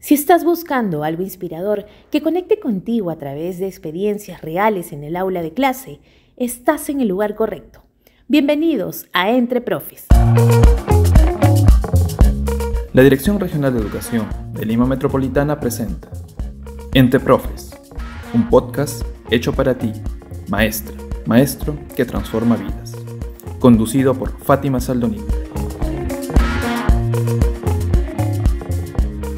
Si estás buscando algo inspirador que conecte contigo a través de experiencias reales en el aula de clase, estás en el lugar correcto. Bienvenidos a Entre Profes. La Dirección Regional de Educación de Lima Metropolitana presenta Entre Profes, un podcast hecho para ti, maestra, maestro que transforma vidas, conducido por Fátima Saldonita.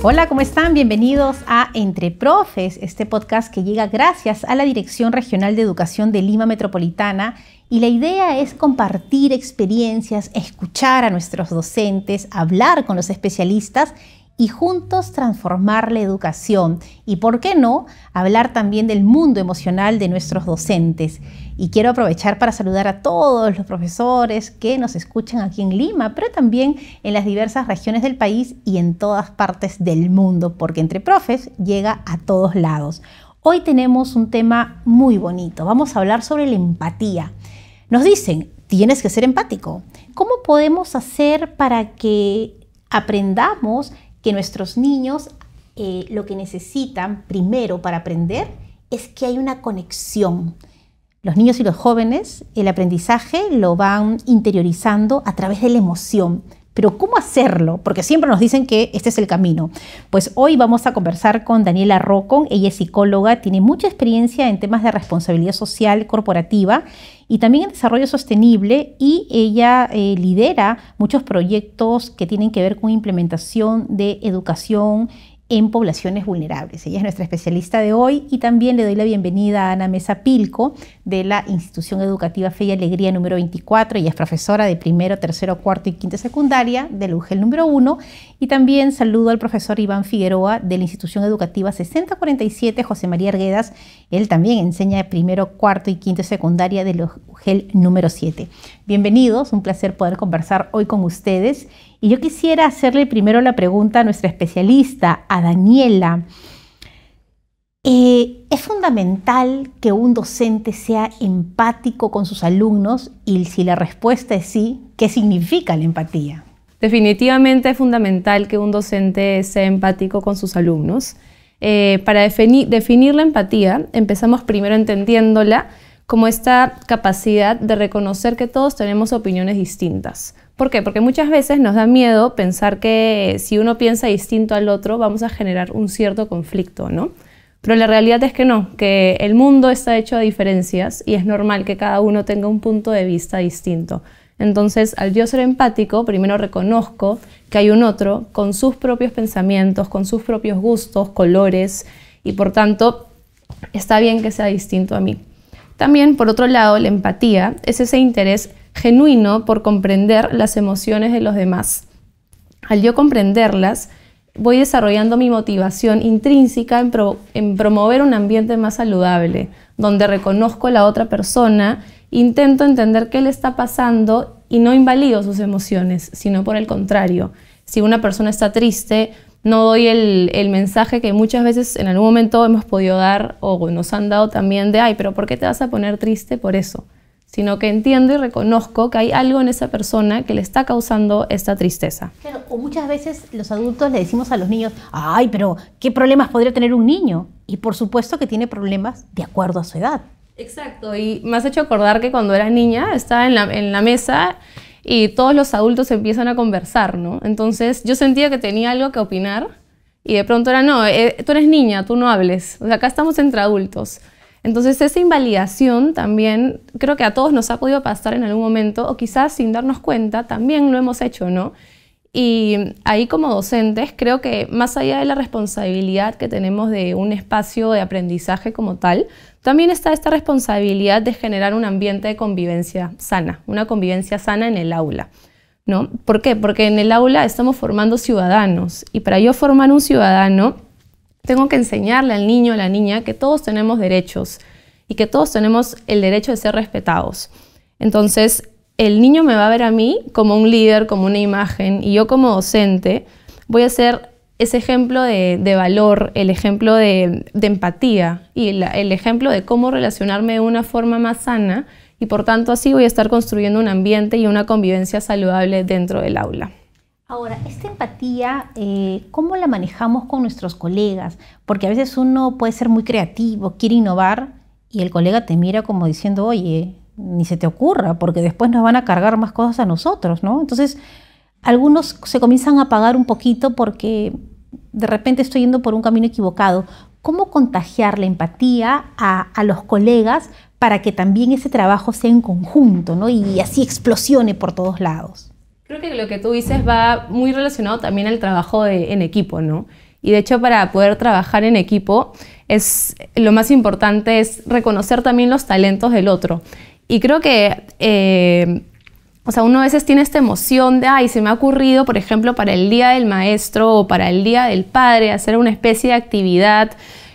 Hola, ¿cómo están? Bienvenidos a Entre Profes, este podcast que llega gracias a la Dirección Regional de Educación de Lima Metropolitana y la idea es compartir experiencias, escuchar a nuestros docentes, hablar con los especialistas y juntos transformar la educación y, por qué no, hablar también del mundo emocional de nuestros docentes. Y quiero aprovechar para saludar a todos los profesores que nos escuchan aquí en Lima, pero también en las diversas regiones del país y en todas partes del mundo, porque entre profes llega a todos lados. Hoy tenemos un tema muy bonito. Vamos a hablar sobre la empatía. Nos dicen, tienes que ser empático. ¿Cómo podemos hacer para que aprendamos que nuestros niños eh, lo que necesitan primero para aprender es que hay una conexión? Los niños y los jóvenes el aprendizaje lo van interiorizando a través de la emoción. Pero ¿cómo hacerlo? Porque siempre nos dicen que este es el camino. Pues hoy vamos a conversar con Daniela Rocon. Ella es psicóloga, tiene mucha experiencia en temas de responsabilidad social corporativa y también en desarrollo sostenible y ella eh, lidera muchos proyectos que tienen que ver con implementación de educación en poblaciones vulnerables. Ella es nuestra especialista de hoy y también le doy la bienvenida a Ana Mesa Pilco de la Institución Educativa Fe y Alegría número 24. Ella es profesora de primero, tercero, cuarto y quinto secundaria del UGEL número 1. Y también saludo al profesor Iván Figueroa de la Institución Educativa 6047 José María Arguedas. Él también enseña primero, cuarto y quinto secundaria del UGEL número 7. Bienvenidos, un placer poder conversar hoy con ustedes y yo quisiera hacerle primero la pregunta a nuestra especialista, a Daniela. Eh, es fundamental que un docente sea empático con sus alumnos y si la respuesta es sí, ¿qué significa la empatía? Definitivamente es fundamental que un docente sea empático con sus alumnos. Eh, para definir la empatía, empezamos primero entendiéndola como esta capacidad de reconocer que todos tenemos opiniones distintas, ¿Por qué? Porque muchas veces nos da miedo pensar que si uno piensa distinto al otro vamos a generar un cierto conflicto, ¿no? Pero la realidad es que no, que el mundo está hecho de diferencias y es normal que cada uno tenga un punto de vista distinto. Entonces, al yo ser empático, primero reconozco que hay un otro con sus propios pensamientos, con sus propios gustos, colores, y por tanto, está bien que sea distinto a mí. También, por otro lado, la empatía es ese interés genuino por comprender las emociones de los demás. Al yo comprenderlas, voy desarrollando mi motivación intrínseca en, promover un ambiente más saludable, donde reconozco a la otra persona, intento entender qué le está pasando y no invalido sus emociones, sino por el contrario. Si una persona está triste, no doy el, el mensaje que muchas veces en algún momento hemos podido dar o nos han dado también de, ay, pero ¿por qué te vas a poner triste por eso? sino que entiendo y reconozco que hay algo en esa persona que le está causando esta tristeza. Claro, muchas veces los adultos le decimos a los niños, ay, pero ¿qué problemas podría tener un niño? Y por supuesto que tiene problemas de acuerdo a su edad. Exacto, y me has hecho acordar que cuando era niña estaba en la, mesa y todos los adultos empiezan a conversar, ¿no? Entonces yo sentía que tenía algo que opinar y de pronto era, no, eh, tú eres niña, tú no hables, o sea, acá estamos entre adultos. Entonces esa invalidación también creo que a todos nos ha podido pasar en algún momento o quizás sin darnos cuenta también lo hemos hecho, ¿no? Y ahí como docentes creo que más allá de la responsabilidad que tenemos de un espacio de aprendizaje como tal, también está esta responsabilidad de generar un ambiente de convivencia sana, una convivencia sana en el aula. ¿no? ¿Por qué? Porque en el aula estamos formando ciudadanos y para yo formar un ciudadano tengo que enseñarle al niño, a la niña, que todos tenemos derechos y que todos tenemos el derecho de ser respetados. Entonces, el niño me va a ver a mí como un líder, como una imagen, y yo como docente voy a ser ese ejemplo de, valor, el ejemplo de, empatía y el ejemplo de cómo relacionarme de una forma más sana y por tanto así voy a estar construyendo un ambiente y una convivencia saludable dentro del aula. Ahora, esta empatía, eh, ¿cómo la manejamos con nuestros colegas? Porque a veces uno puede ser muy creativo, quiere innovar y el colega te mira como diciendo, oye, ni se te ocurra, porque después nos van a cargar más cosas a nosotros, ¿no? Entonces, algunos se comienzan a apagar un poquito porque de repente estoy yendo por un camino equivocado. ¿Cómo contagiar la empatía a, a los colegas para que también ese trabajo sea en conjunto ¿no? y así explosione por todos lados? Creo que lo que tú dices va muy relacionado también al trabajo en equipo, ¿no? Y de hecho para poder trabajar en equipo es lo más importante es reconocer también los talentos del otro. Y creo que, eh, o sea, uno a veces tiene esta emoción de, ay, se me ha ocurrido, por ejemplo, para el Día del Maestro o para el Día del Padre, hacer una especie de actividad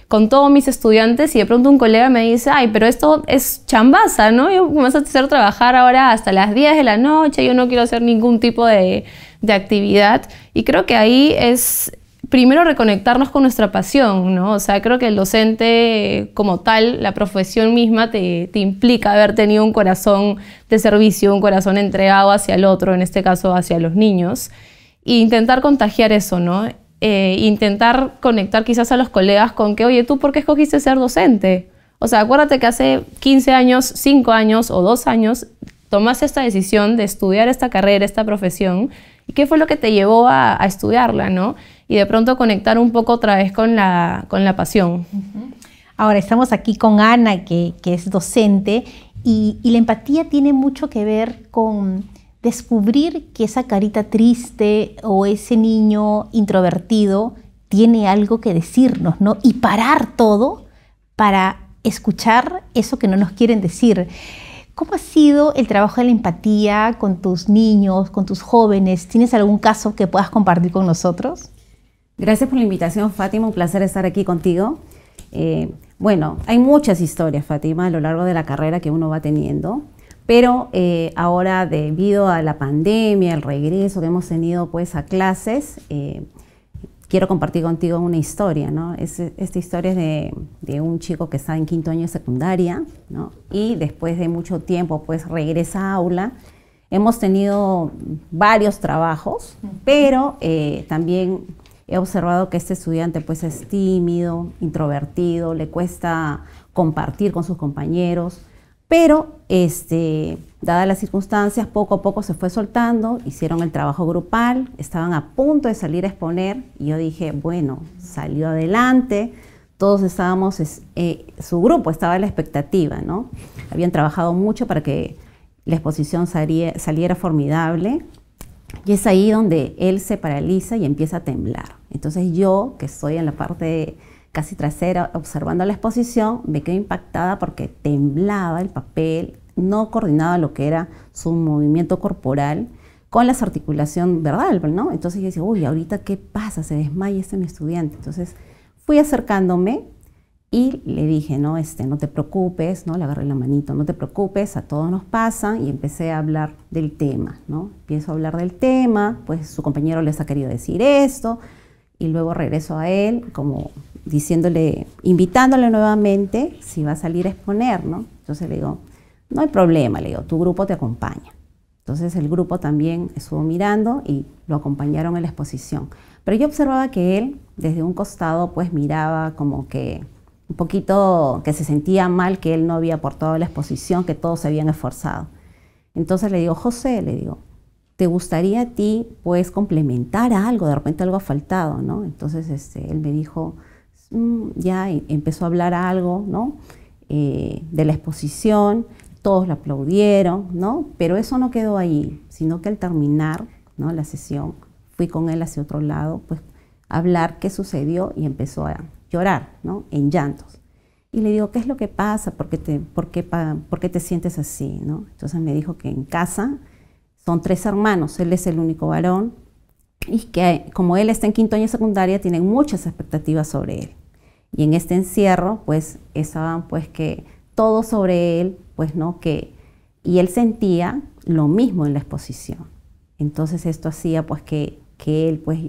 con todos mis estudiantes y de pronto un colega me dice, ay, pero esto es chambaza, ¿no? Yo me vas a hacer trabajar ahora hasta las 10 de la noche, yo no quiero hacer ningún tipo de, actividad. Y creo que ahí es primero reconectarnos con nuestra pasión, ¿no? O sea, creo que el docente como tal, la profesión misma, te, te, implica haber tenido un corazón de servicio, un corazón entregado hacia el otro, en este caso hacia los niños, e intentar contagiar eso, ¿no? Eh, intentar conectar quizás a los colegas con que, oye, ¿tú por qué escogiste ser docente? O sea, acuérdate que hace 15 años, 5 años o 2 años tomaste esta decisión de estudiar esta carrera, esta profesión, y qué fue lo que te llevó a, estudiarla, ¿no? Y de pronto conectar un poco otra vez con la, con la pasión. Ahora estamos aquí con Ana, que, es docente, y la empatía tiene mucho que ver con descubrir que esa carita triste o ese niño introvertido tiene algo que decirnos, ¿no? Y parar todo para escuchar eso que no nos quieren decir. ¿Cómo ha sido el trabajo de la empatía con tus niños, con tus jóvenes? ¿Tienes algún caso que puedas compartir con nosotros? Gracias por la invitación, Fátima. Un placer estar aquí contigo. Eh, bueno, hay muchas historias, Fátima, a lo largo de la carrera que uno va teniendo. Pero eh, ahora debido a la pandemia, el regreso que hemos tenido pues a clases, eh, quiero compartir contigo una historia, ¿no? esta historia es de, un chico que está en quinto año de secundaria, ¿no? Y después de mucho tiempo pues regresa a aula. Hemos tenido varios trabajos, pero eh, también he observado que este estudiante pues es tímido, introvertido, le cuesta compartir con sus compañeros, pero, este, dadas las circunstancias, poco a poco se fue soltando, hicieron el trabajo grupal, estaban a punto de salir a exponer y yo dije, bueno, salió adelante, todos estábamos, eh, su grupo estaba en la expectativa, ¿no? Habían trabajado mucho para que la exposición saliera, formidable y es ahí donde él se paraliza y empieza a temblar. Entonces yo, que estoy en la parte casi trasera, observando la exposición, me quedé impactada porque temblaba el papel, no coordinaba lo que era su movimiento corporal con la articulación verdad ¿no? Entonces yo decía, uy, ahorita qué pasa, se desmaya este mi estudiante. Entonces fui acercándome y le dije, no, este, no te preocupes, ¿no? Le agarré la manito, no te preocupes, a todos nos pasa y empecé a hablar del tema, ¿no? Empiezo a hablar del tema, pues su compañero les ha querido decir esto, y luego regreso a él, como diciéndole, invitándole nuevamente si va a salir a exponer, ¿no? Entonces le digo, no hay problema, le digo, tu grupo te acompaña. Entonces el grupo también estuvo mirando y lo acompañaron en la exposición. Pero yo observaba que él desde un costado pues miraba como que un poquito que se sentía mal que él no había aportado a la exposición, que todos se habían esforzado. Entonces le digo, José, le digo, te gustaría a ti pues complementar algo, de repente algo ha faltado, ¿no? Entonces este, él me dijo, mm, ya empezó a hablar algo, ¿no? Eh, de la exposición, todos lo aplaudieron, ¿no? Pero eso no quedó ahí, sino que al terminar, ¿no? La sesión, fui con él hacia otro lado, pues a hablar qué sucedió y empezó a llorar, ¿no? En llantos. Y le digo, ¿qué es lo que pasa? ¿Por qué te, por por qué te sientes así? ¿no? Entonces me dijo que en casa son tres hermanos, él es el único varón y que como él está en quinto año secundaria tienen muchas expectativas sobre él. Y en este encierro, pues estaban pues que todo sobre él, pues no que y él sentía lo mismo en la exposición. Entonces esto hacía pues que, que él pues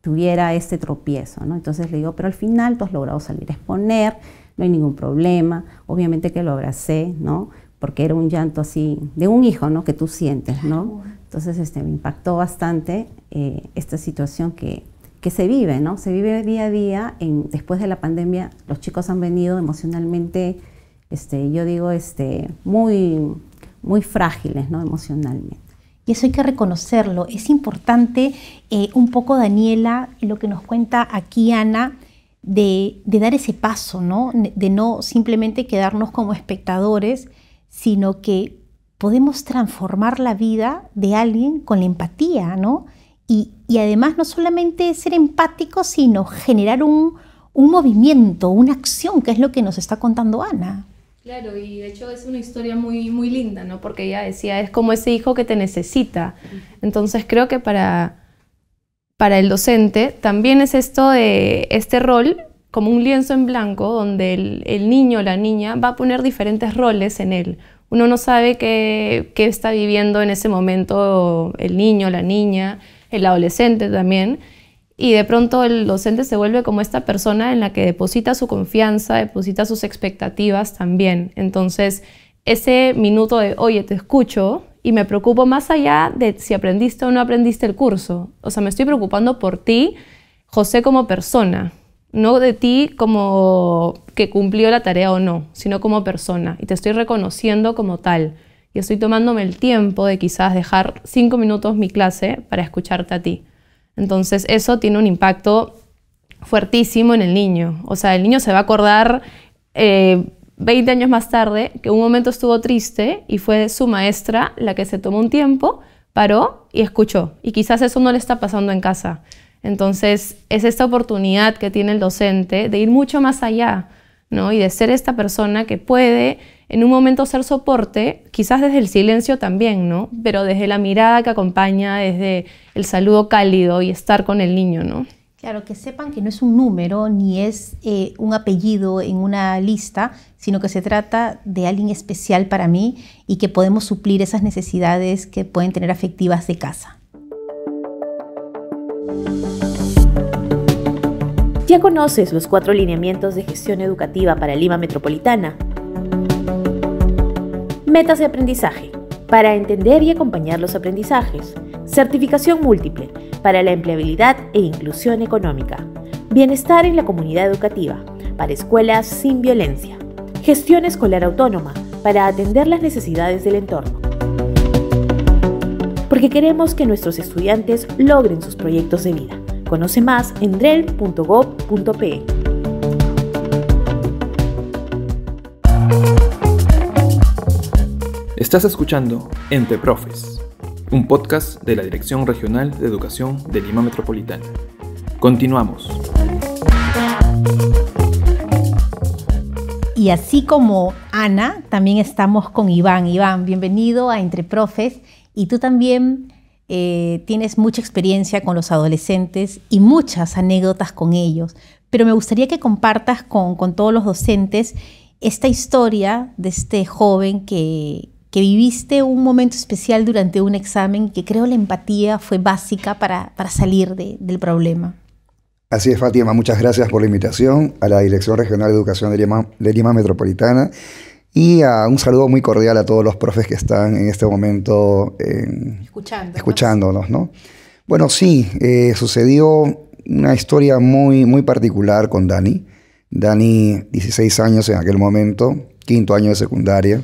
tuviera este tropiezo, ¿no? Entonces le digo, pero al final tú has logrado salir a exponer, no hay ningún problema, obviamente que lo abracé, ¿no? porque era un llanto así de un hijo, ¿no? Que tú sientes, ¿no? Entonces este, me impactó bastante eh, esta situación que, que, se vive, ¿no? Se vive día a día. después de la pandemia, los chicos han venido emocionalmente, este, yo digo, este, muy, muy frágiles, ¿no? Emocionalmente. Y eso hay que reconocerlo. Es importante eh, un poco, Daniela, lo que nos cuenta aquí Ana, de, dar ese paso, De no simplemente quedarnos como espectadores, sino que podemos transformar la vida de alguien con la empatía, ¿no? Y, además no solamente ser empático, sino generar un, movimiento, una acción, que es lo que nos está contando Ana. Claro, y de hecho es una historia muy, muy linda, ¿no? Porque ella decía, es como ese hijo que te necesita. Entonces creo que para, para el docente también es esto de este rol como un lienzo en blanco donde el, niño o la niña va a poner diferentes roles en él. Uno no sabe qué, qué está viviendo en ese momento el niño, la niña, el adolescente también. Y de pronto el docente se vuelve como esta persona en la que deposita su confianza, deposita sus expectativas también. Entonces, ese minuto de, oye, te escucho y me preocupo más allá de si aprendiste o no aprendiste el curso. O sea, me estoy preocupando por ti, José, como persona no de ti como que cumplió la tarea o no, sino como persona. Y te estoy reconociendo como tal. Y estoy tomándome el tiempo de quizás dejar cinco minutos mi clase para escucharte a ti. Entonces eso tiene un impacto fuertísimo en el niño. O sea, el niño se va a acordar eh, 20 años más tarde que un momento estuvo triste y fue su maestra la que se tomó un tiempo, paró y escuchó. Y quizás eso no le está pasando en casa. Entonces, es esta oportunidad que tiene el docente de ir mucho más allá, ¿no? Y de ser esta persona que puede en un momento ser soporte, quizás desde el silencio también, ¿no? Pero desde la mirada que acompaña, desde el saludo cálido y estar con el niño, ¿no? Claro, que sepan que no es un número ni es eh, un apellido en una lista, sino que se trata de alguien especial para mí y que podemos suplir esas necesidades que pueden tener afectivas de casa. ya conoces los cuatro lineamientos de gestión educativa para Lima Metropolitana. Metas de aprendizaje, para entender y acompañar los aprendizajes. Certificación múltiple, para la empleabilidad e inclusión económica. Bienestar en la comunidad educativa, para escuelas sin violencia. Gestión escolar autónoma, para atender las necesidades del entorno. Porque queremos que nuestros estudiantes logren sus proyectos de vida. Conoce más en drel.gov.pe. Estás escuchando Entre Profes, un podcast de la Dirección Regional de Educación de Lima Metropolitana. Continuamos. Y así como Ana, también estamos con Iván. Iván, bienvenido a Entre Profes. Y tú también eh, tienes mucha experiencia con los adolescentes y muchas anécdotas con ellos, pero me gustaría que compartas con, todos los docentes esta historia de este joven que, viviste un momento especial durante un examen que creo la empatía fue básica para, salir del problema. Así es, Fátima, muchas gracias por la invitación a la Dirección Regional de Educación de de Lima Metropolitana y ah, un saludo muy cordial a todos los profes que están en este momento escuchándonos. ¿no? Bueno, sí, eh, sucedió una historia muy, muy particular con Dani. Dani, 16 años en aquel momento, quinto año de secundaria.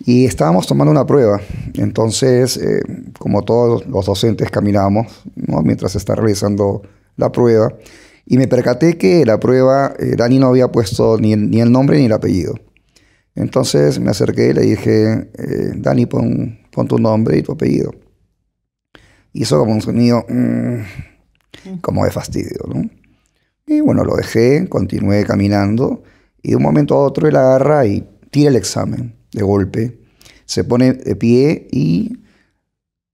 Y estábamos tomando una prueba. Entonces, eh, como todos los docentes, caminamos mientras se está realizando la prueba. Y me percaté que la prueba, eh, Dani no había puesto ni el nombre ni el apellido. Entonces me acerqué y le dije, eh, Dani, pon, tu nombre y tu apellido. Hizo como un sonido mm, como de fastidio, ¿no? Y bueno, lo dejé, continué caminando y de un momento a otro él agarra y tira el examen de golpe, se pone de pie y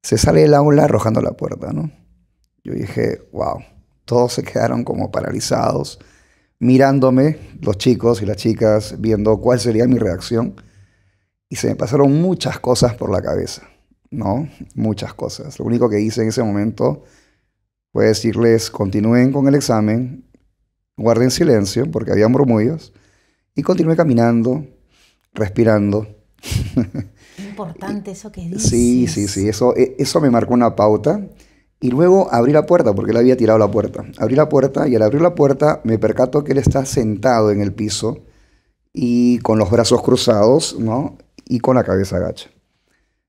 se sale del aula arrojando la puerta, ¿no? Yo dije, wow, todos se quedaron como paralizados mirándome, los chicos y las chicas, viendo cuál sería mi reacción. Y se me pasaron muchas cosas por la cabeza, ¿no? Muchas cosas. Lo único que hice en ese momento fue decirles, continúen con el examen, guarden silencio, porque había murmullos, y continué caminando, respirando. Importante eso que dices. Sí, sí, sí, eso, eh, eso me marcó una pauta. Y luego abrí la puerta, porque él había tirado la puerta. Abrí la puerta y al abrir la puerta me percató que él está sentado en el piso y con los brazos cruzados, ¿no? Y con la cabeza agacha.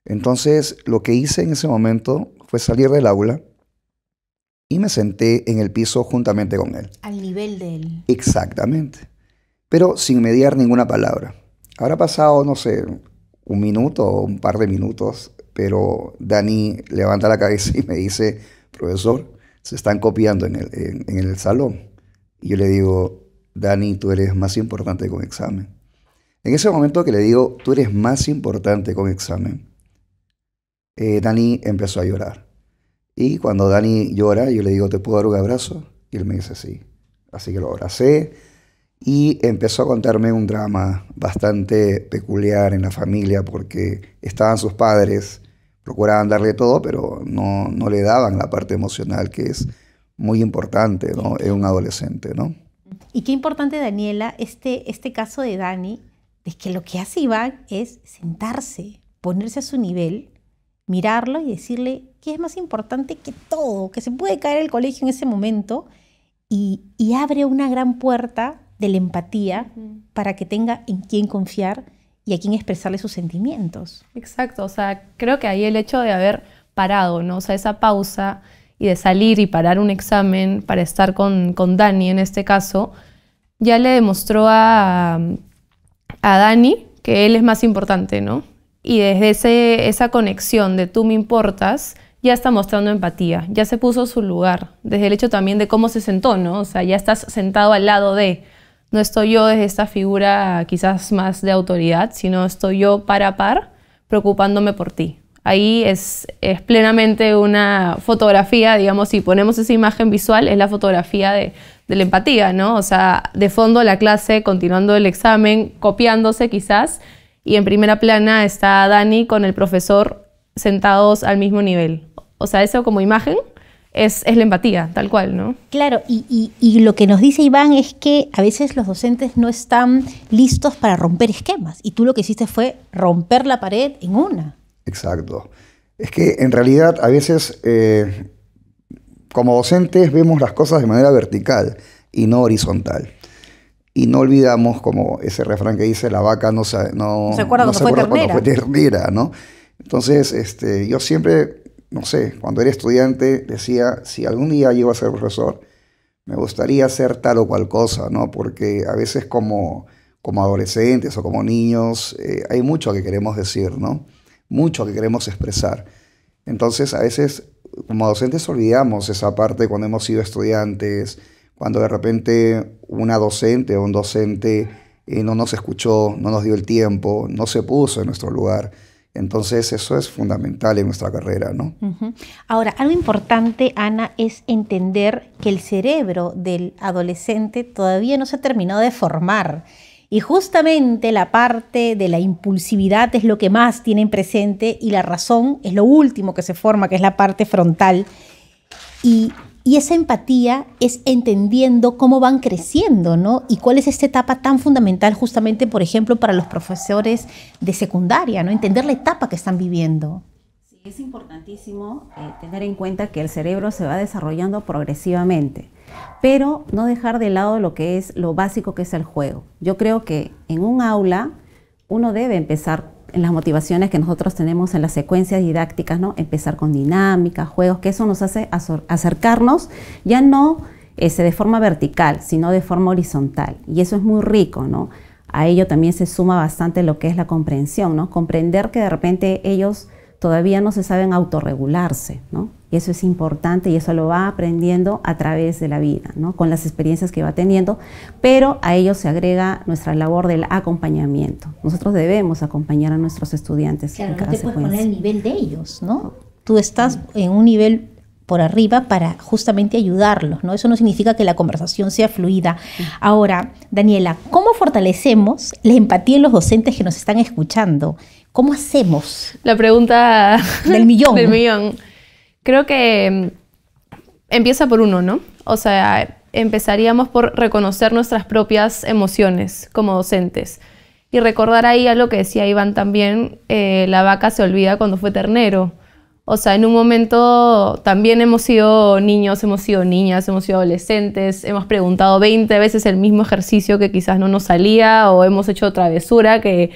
Entonces, lo que hice en ese momento fue salir del aula y me senté en el piso juntamente con él. Al nivel de él. Exactamente. Pero sin mediar ninguna palabra. Habrá pasado, no sé, un minuto o un par de minutos pero Dani levanta la cabeza y me dice, profesor, se están copiando en el, salón. Y yo le digo, Dani, tú eres más importante con examen. En ese momento que le digo, tú eres más importante con examen, eh, Dani empezó a llorar. Y cuando Dani llora, yo le digo, ¿te puedo dar un abrazo? Y él me dice, sí. Así que lo abracé, y empezó a contarme un drama bastante peculiar en la familia porque estaban sus padres, procuraban darle todo, pero no, no le daban la parte emocional que es muy importante ¿no? en un adolescente. ¿no? Y qué importante, Daniela, este, este caso de Dani, de que lo que hace Iván es sentarse, ponerse a su nivel, mirarlo y decirle qué es más importante que todo, que se puede caer el colegio en ese momento y, y abre una gran puerta de la empatía para que tenga en quién confiar y a quién expresarle sus sentimientos. Exacto, o sea, creo que ahí el hecho de haber parado, ¿no? O sea, esa pausa y de salir y parar un examen para estar con, Dani en este caso, ya le demostró a, a Dani que él es más importante, ¿no? Y desde ese, esa conexión de tú me importas, ya está mostrando empatía, ya se puso su lugar, desde el hecho también de cómo se sentó, ¿no? O sea, ya estás sentado al lado de, no estoy yo desde esta figura quizás más de autoridad, sino estoy yo par a par preocupándome por ti. Ahí es, es plenamente una fotografía, digamos, si ponemos esa imagen visual, es la fotografía de, de la empatía, ¿no? O sea, de fondo la clase, continuando el examen, copiándose quizás, y en primera plana está Dani con el profesor sentados al mismo nivel. O sea, eso como imagen es, la empatía, tal cual, ¿no? Claro, y, lo que nos dice Iván es que a veces los docentes no están listos para romper esquemas, y tú lo que hiciste fue romper la pared en una. Exacto. Es que en realidad a veces eh, como docentes vemos las cosas de manera vertical y no horizontal. Y no olvidamos, como ese refrán que dice, la vaca no se, no, se acuerda, cuando, ternera, ¿no? Entonces, este, yo siempre no sé, cuando era estudiante decía, si algún día llego a ser profesor, me gustaría hacer tal o cual cosa, ¿no? Porque a veces como, adolescentes o como niños eh, hay mucho que queremos decir, ¿no? Mucho que queremos expresar. Entonces a veces como docentes olvidamos esa parte cuando hemos sido estudiantes, cuando de repente una docente o un docente eh, no nos escuchó, no nos dio el tiempo, no se puso en nuestro lugar. Entonces eso es fundamental en nuestra carrera, ¿no? Ahora, algo importante, Ana, es entender que el cerebro del adolescente todavía no se ha terminado de formar. Y justamente la parte de la impulsividad es lo que más tienen presente y la razón es lo último que se forma, que es la parte frontal. Y y esa empatía es entendiendo cómo van creciendo, ¿no? Y cuál es esta etapa tan fundamental justamente, por ejemplo, para los profesores de secundaria, ¿no? Entender la etapa que están viviendo. Sí, es importantísimo eh, tener en cuenta que el cerebro se va desarrollando progresivamente, pero no dejar de lado lo que es lo básico que es el juego. Yo creo que en un aula uno debe empezar en las motivaciones que nosotros tenemos en las secuencias didácticas, ¿no? Empezar con dinámicas, juegos, que eso nos hace acercarnos, ya no ese, de forma vertical, sino de forma horizontal. Y eso es muy rico, ¿no? A ello también se suma bastante lo que es la comprensión, ¿no? Comprender que de repente ellos todavía no se saben autorregularse, ¿no? Y eso es importante y eso lo va aprendiendo a través de la vida, ¿no? con las experiencias que va teniendo, pero a ello se agrega nuestra labor del acompañamiento. Nosotros debemos acompañar a nuestros estudiantes. Claro, en cada no te puedes poner el nivel de ellos, ¿no? Tú estás en un nivel por arriba para justamente ayudarlos, ¿no? Eso no significa que la conversación sea fluida. Ahora, Daniela, ¿cómo fortalecemos la empatía en los docentes que nos están escuchando? ¿Cómo hacemos? La pregunta del millón. del millón. Creo que em, empieza por uno, ¿no? O sea, empezaríamos por reconocer nuestras propias emociones como docentes. Y recordar ahí a lo que decía Iván también, eh, la vaca se olvida cuando fue ternero. O sea, en un momento también hemos sido niños, hemos sido niñas, hemos sido adolescentes, hemos preguntado 20 veces el mismo ejercicio que quizás no nos salía o hemos hecho travesura que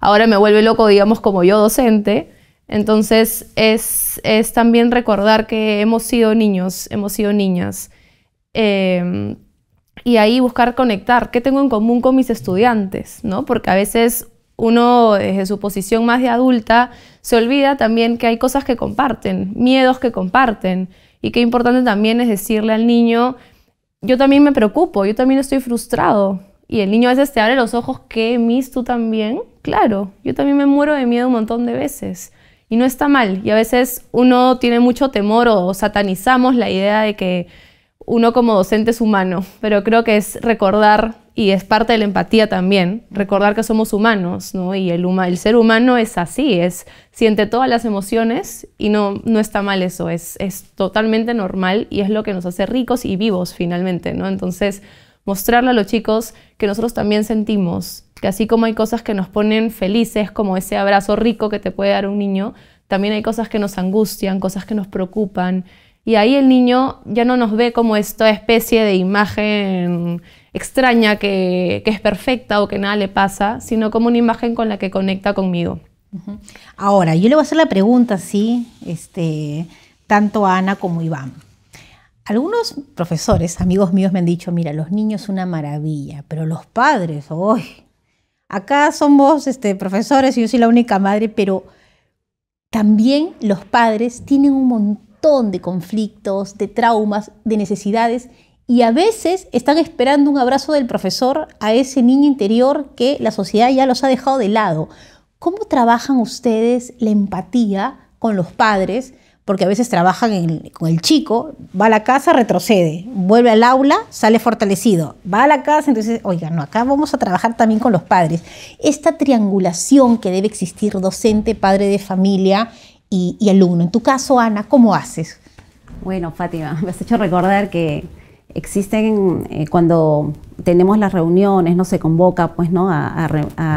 ahora me vuelve loco, digamos, como yo docente. Entonces es, también recordar que hemos sido niños, hemos sido niñas. Em, y ahí buscar conectar, qué tengo en común con mis estudiantes, ¿no? Porque a veces uno desde su posición más de adulta se olvida también que hay cosas que comparten, miedos que comparten, y qué importante también es decirle al niño, yo también me preocupo, yo también estoy frustrado, y el niño a veces te abre los ojos, ¿qué, mis tú también? Claro, yo también me muero de miedo un montón de veces. Y no está mal. Y a veces uno tiene mucho temor o satanizamos la idea de que uno como docente es humano, pero creo que es recordar, y es parte de la empatía también, recordar que somos humanos, ¿no? Y el, el ser humano es así, es, siente todas las emociones y no, no está mal eso, es, es totalmente normal y es lo que nos hace ricos y vivos finalmente, ¿no? Entonces, mostrarle a los chicos que nosotros también sentimos que así como hay cosas que nos ponen felices, como ese abrazo rico que te puede dar un niño, también hay cosas que nos angustian, cosas que nos preocupan. Y ahí el niño ya no nos ve como esta especie de imagen extraña que, es perfecta o que nada le pasa, sino como una imagen con la que conecta conmigo. Ahora, yo le voy a hacer la pregunta, sí, este, tanto a Ana como a Iván. Algunos profesores, amigos míos, me han dicho, mira, los niños son una maravilla, pero los padres, hoy Acá somos este, profesores y yo soy la única madre, pero también los padres tienen un montón de conflictos, de traumas, de necesidades y a veces están esperando un abrazo del profesor a ese niño interior que la sociedad ya los ha dejado de lado. ¿Cómo trabajan ustedes la empatía con los padres? porque a veces trabajan con el chico, va a la casa, retrocede, vuelve al aula, sale fortalecido, va a la casa, entonces, oiga, no, acá vamos a trabajar también con los padres. Esta triangulación que debe existir docente, padre de familia y, y alumno. En tu caso, Ana, ¿cómo haces? Bueno, Fátima, me has hecho recordar que existen eh, cuando tenemos las reuniones, no se convoca pues, ¿no? a,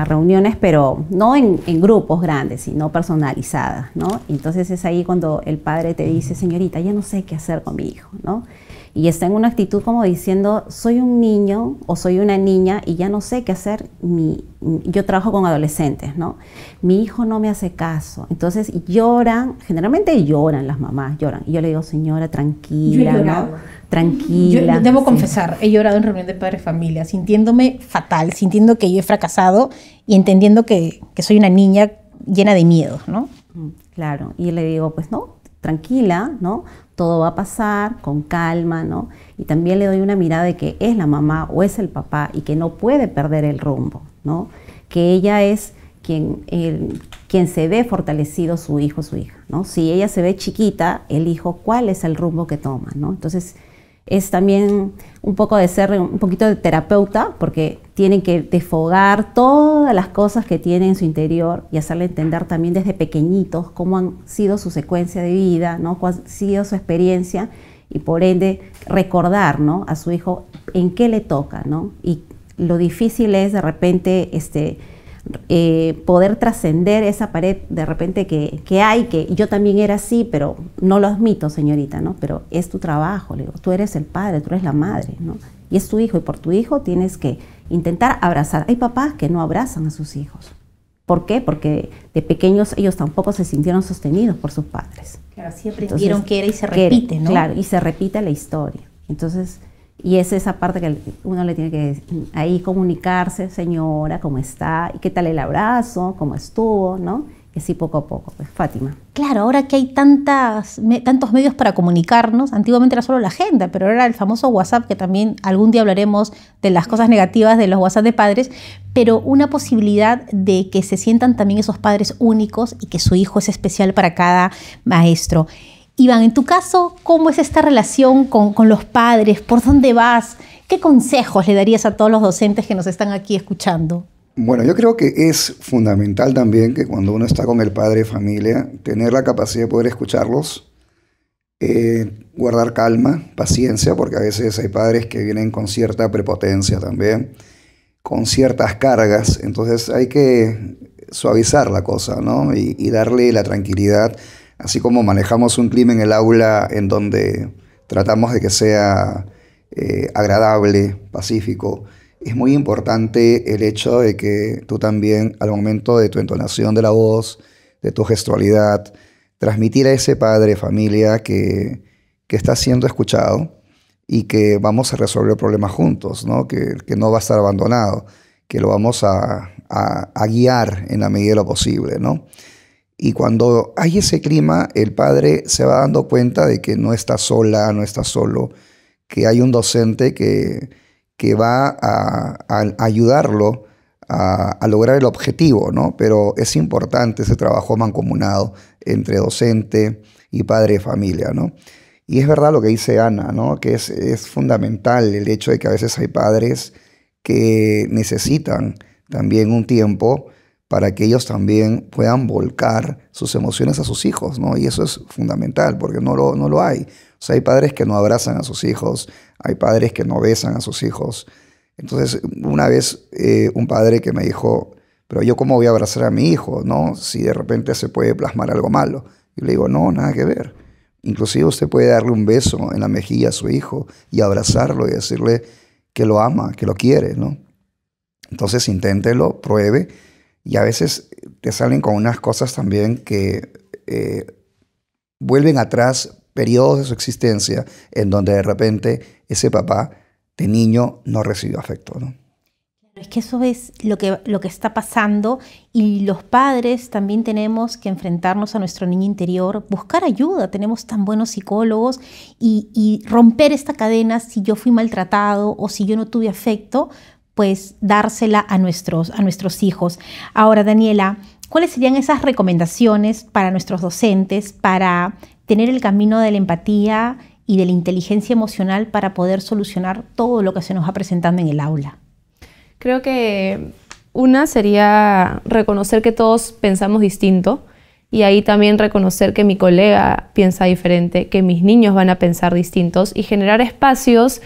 reuniones, pero no en, en, grupos grandes, sino personalizadas. ¿no? Entonces es ahí cuando el padre te dice, señorita, ya no sé qué hacer con mi hijo. ¿no? y está en una actitud como diciendo, soy un niño o soy una niña y ya no sé qué hacer, mi, yo trabajo con adolescentes, ¿no? Mi hijo no me hace caso. Entonces lloran, generalmente lloran las mamás, lloran. Y yo le digo, señora, tranquila, ¿no? Tranquila. debo confesar, he llorado en reunión de padres familia, sintiéndome fatal, sintiendo que yo he fracasado y entendiendo que, que soy una niña llena de miedos, ¿no? Mm, claro, y le digo, pues no, tranquila, ¿no? todo va a pasar con calma, ¿no? Y también le doy una mirada de que es la mamá o es el papá y que no puede perder el rumbo, ¿no? Que ella es quien, quien se ve fortalecido su hijo, su hija, ¿no? Si ella se ve chiquita, el hijo, ¿cuál es el rumbo que toma, ¿no? Entonces, es también un poco de ser un poquito de terapeuta, porque tienen que desfogar todas las cosas que tienen en su interior y hacerle entender también desde pequeñitos cómo han sido su secuencia de vida, ¿no? cuál ha sido su experiencia y por ende recordar ¿no? a su hijo en qué le toca. ¿no? Y lo difícil es de repente este, eh, poder trascender esa pared de repente que, hay, que yo también era así, pero no lo admito, señorita, ¿no? Pero es tu trabajo, digo, tú eres el padre, tú eres la madre, ¿no? Y es tu hijo, y por tu hijo tienes que intentar abrazar. Hay papás que no abrazan a sus hijos. ¿Por qué? Porque de pequeños ellos tampoco se sintieron sostenidos por sus padres. Claro, siempre Entonces, que era y se repite, ¿no? Claro, y se repite la historia. Entonces, y es esa parte que uno le tiene que ahí comunicarse, señora, ¿cómo está? ¿Y qué tal el abrazo? ¿Cómo estuvo? ¿No? Que sí poco a poco. Pues, Fátima. Claro, ahora que hay tantas, tantos medios para comunicarnos, antiguamente era solo la agenda, pero ahora el famoso WhatsApp, que también algún día hablaremos de las cosas negativas de los WhatsApp de padres, pero una posibilidad de que se sientan también esos padres únicos y que su hijo es especial para cada maestro. Iván, en tu caso, ¿cómo es esta relación con los padres? ¿Por dónde vas? ¿Qué consejos le darías a todos los docentes que nos están aquí escuchando? Bueno, yo creo que es fundamental también que cuando uno está con el padre de familia, tener la capacidad de poder escucharlos, eh, guardar calma, paciencia, porque a veces hay padres que vienen con cierta prepotencia también, con ciertas cargas, entonces hay que suavizar la cosa, ¿no? Y, darle la tranquilidad, así como manejamos un clima en el aula en donde tratamos de que sea eh, agradable, pacífico es muy importante el hecho de que tú también, al momento de tu entonación de la voz, de tu gestualidad, transmitir a ese padre, familia, que, está siendo escuchado y que vamos a resolver el problema juntos, Que, no va a estar abandonado, que lo vamos a, guiar en la medida de lo posible. ¿no? Y cuando hay ese clima, el padre se va dando cuenta de que no está sola, no está solo, que hay un docente que que va a, ayudarlo a, lograr el objetivo, ¿no? Pero es importante ese trabajo mancomunado entre docente y padre de familia, ¿no? Y es verdad lo que dice Ana, ¿no? Que es, es fundamental el hecho de que a veces hay padres que necesitan también un tiempo para que ellos también puedan volcar sus emociones a sus hijos, ¿no? Y eso es fundamental, porque no lo, no lo hay. O sea, hay padres que no abrazan a sus hijos, hay padres que no besan a sus hijos. Entonces, una vez eh, un padre que me dijo, pero yo cómo voy a abrazar a mi hijo, ¿no? Si de repente se puede plasmar algo malo. Y le digo, no, nada que ver. Inclusive usted puede darle un beso en la mejilla a su hijo y abrazarlo y decirle que lo ama, que lo quiere, ¿no? Entonces inténtelo, pruebe y a veces te salen con unas cosas también que eh, vuelven atrás periodos de su existencia en donde de repente ese papá de niño no recibió afecto. ¿no? Es que eso es lo que, lo que está pasando y los padres también tenemos que enfrentarnos a nuestro niño interior, buscar ayuda, tenemos tan buenos psicólogos y romper esta cadena si yo fui maltratado o si yo no tuve afecto, pues dársela a nuestros, a nuestros hijos. Ahora, Daniela, ¿cuáles serían esas recomendaciones para nuestros docentes para tener el camino de la empatía y de la inteligencia emocional para poder solucionar todo lo que se nos va presentando en el aula? Creo que una sería reconocer que todos pensamos distinto y ahí también reconocer que mi colega piensa diferente, que mis niños van a pensar distintos y generar espacios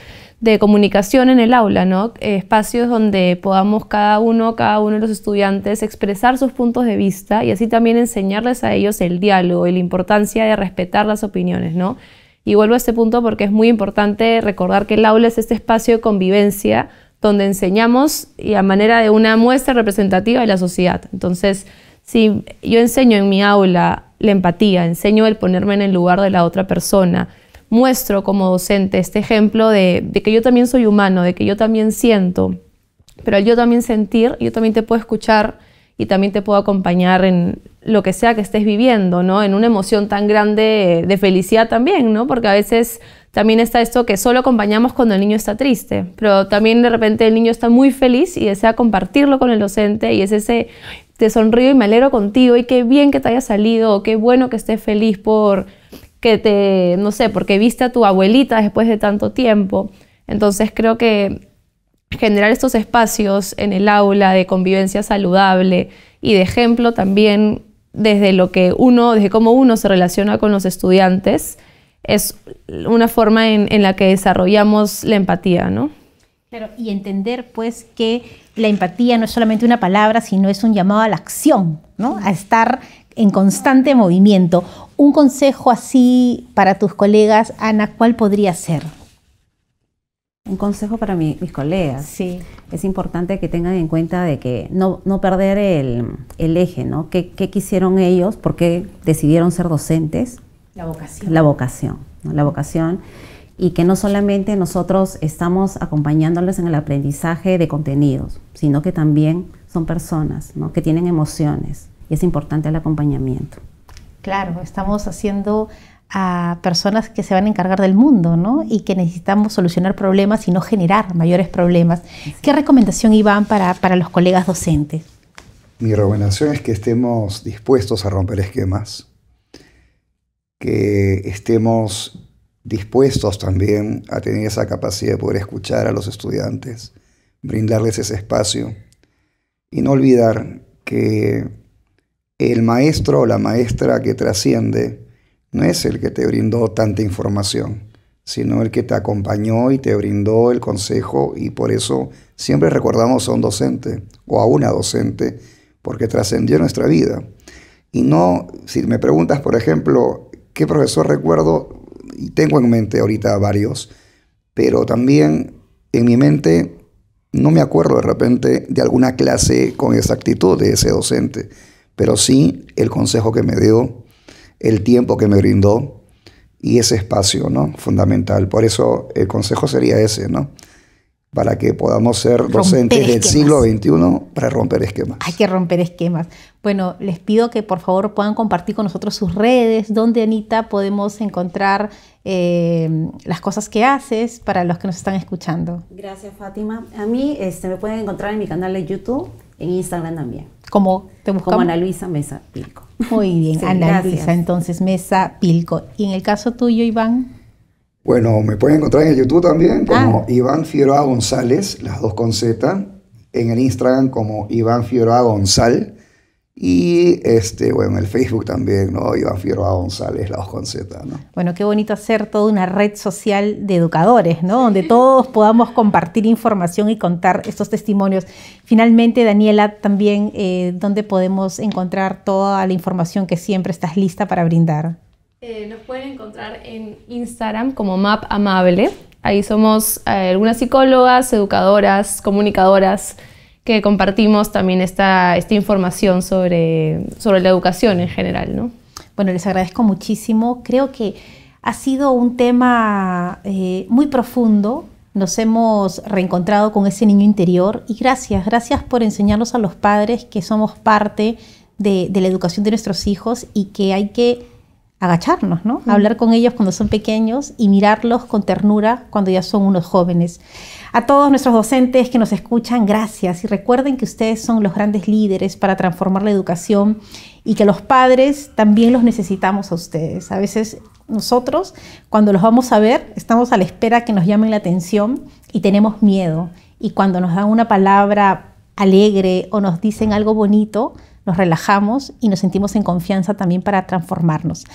de comunicación en el aula, ¿no? Eh, espacios donde podamos cada uno, cada uno de los estudiantes expresar sus puntos de vista y así también enseñarles a ellos el diálogo y la importancia de respetar las opiniones, ¿no? Y vuelvo a este punto porque es muy importante recordar que el aula es este espacio de convivencia donde enseñamos y a manera de una muestra representativa de la sociedad. Entonces, si yo enseño en mi aula la empatía, enseño el ponerme en el lugar de la otra persona, muestro como docente este ejemplo de, que yo también soy humano, de que yo también siento, pero yo también sentir, yo también te puedo escuchar y también te puedo acompañar en lo que sea que estés viviendo, ¿no? En una emoción tan grande de felicidad también, ¿no? Porque a veces también está esto que solo acompañamos cuando el niño está triste, pero también de repente el niño está muy feliz y desea compartirlo con el docente y es ese te sonrío y me alegro contigo y qué bien que te haya salido, qué bueno que estés feliz por que te, no sé, porque viste a tu abuelita después de tanto tiempo. Entonces creo que generar estos espacios en el aula de convivencia saludable y de ejemplo también desde lo que uno, desde cómo uno se relaciona con los estudiantes, es una forma en, la que desarrollamos la empatía, y entender pues que la empatía no es solamente una palabra, sino es un llamado a la acción, ¿no? A estar en constante movimiento un consejo así para tus colegas, Ana, ¿cuál podría ser? Un consejo para mis colegas. Sí. Es importante que tengan en cuenta de que no, no perder el, el, eje, ¿no? ¿Qué, quisieron ellos? ¿Por qué decidieron ser docentes? La vocación. La vocación, la vocación. Y que no solamente nosotros estamos acompañándoles en el aprendizaje de contenidos, sino que también son personas, ¿no? Que tienen emociones. Y es importante el acompañamiento. Claro, estamos haciendo a personas que se van a encargar del mundo, ¿no? Y que necesitamos solucionar problemas y no generar mayores problemas. ¿Qué recomendación, Iván, para, para los colegas docentes? Mi recomendación es que estemos dispuestos a romper esquemas, que estemos dispuestos también a tener esa capacidad de poder escuchar a los estudiantes, brindarles ese espacio y no olvidar que el maestro o la maestra que trasciende no es el que te brindó tanta información, sino el que te acompañó y te brindó el consejo y por eso siempre recordamos a un docente o a una docente porque trascendió nuestra vida. Y no, si me preguntas, por ejemplo, qué profesor recuerdo, y tengo en mente ahorita varios, pero también en mi mente no me acuerdo de repente de alguna clase con exactitud de ese docente pero sí el consejo que me dio, el tiempo que me brindó y ese espacio, ¿no? Fundamental. Por eso el consejo sería ese, ¿no? Para que podamos ser docentes del siglo XXI para romper esquemas. Hay que romper esquemas. Bueno, les pido que por favor puedan compartir con nosotros sus redes, donde Anita podemos encontrar eh, las cosas que haces para los que nos están escuchando. Gracias, Fátima. A mí este, me pueden encontrar en mi canal de YouTube en Instagram también. Como te buscamos? Ana Luisa Mesa Pilco. Muy bien, Ana Luisa, entonces Mesa Pilco. ¿Y en el caso tuyo, Iván? Bueno, me pueden encontrar en el YouTube también ah. como Iván Figueroa González, las dos con Z. En el Instagram como Iván Figueroa González y este, bueno, en el Facebook también, ¿no? Iván A. González, La Voz Z, Bueno, qué bonito hacer toda una red social de educadores, ¿no? Donde todos podamos compartir información y contar estos testimonios. Finalmente, Daniela, también, eh, ¿dónde podemos encontrar toda la información que siempre estás lista para brindar? Eh, nos pueden encontrar en Instagram como Map Amable. Ahí somos eh, algunas psicólogas, educadoras, comunicadoras que compartimos también esta, esta información sobre, sobre la educación en general. ¿no? Bueno, les agradezco muchísimo. Creo que ha sido un tema eh, muy profundo. Nos hemos reencontrado con ese niño interior y gracias, gracias por enseñarnos a los padres que somos parte de la educación de nuestros hijos y que hay que agacharnos, ¿no? Hablar con ellos cuando son pequeños y mirarlos con ternura cuando ya son unos jóvenes. A todos nuestros docentes que nos escuchan, gracias y recuerden que ustedes son los grandes líderes para transformar la educación y que los padres también los necesitamos a ustedes. A veces nosotros, cuando los vamos a ver, estamos a la espera que nos llamen la atención y tenemos miedo. Y cuando nos dan una palabra alegre o nos dicen algo bonito, nos relajamos y nos sentimos en confianza también para transformarnos.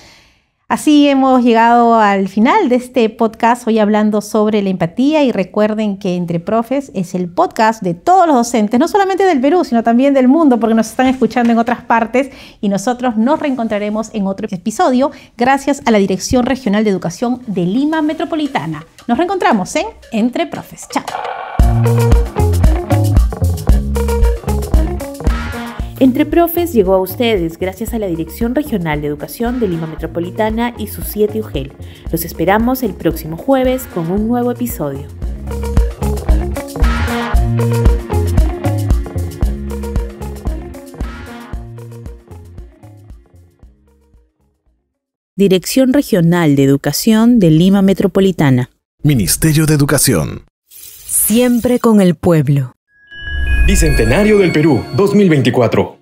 Así hemos llegado al final de este podcast hoy hablando sobre la empatía y recuerden que Entre Profes es el podcast de todos los docentes, no solamente del Perú, sino también del mundo, porque nos están escuchando en otras partes y nosotros nos reencontraremos en otro episodio gracias a la Dirección Regional de Educación de Lima Metropolitana. Nos reencontramos en Entre Profes. Chao. Entre Profes llegó a ustedes gracias a la Dirección Regional de Educación de Lima Metropolitana y sus 7 UGEL. Los esperamos el próximo jueves con un nuevo episodio. Dirección Regional de Educación de Lima Metropolitana. Ministerio de Educación. Siempre con el pueblo. Bicentenario del Perú 2024.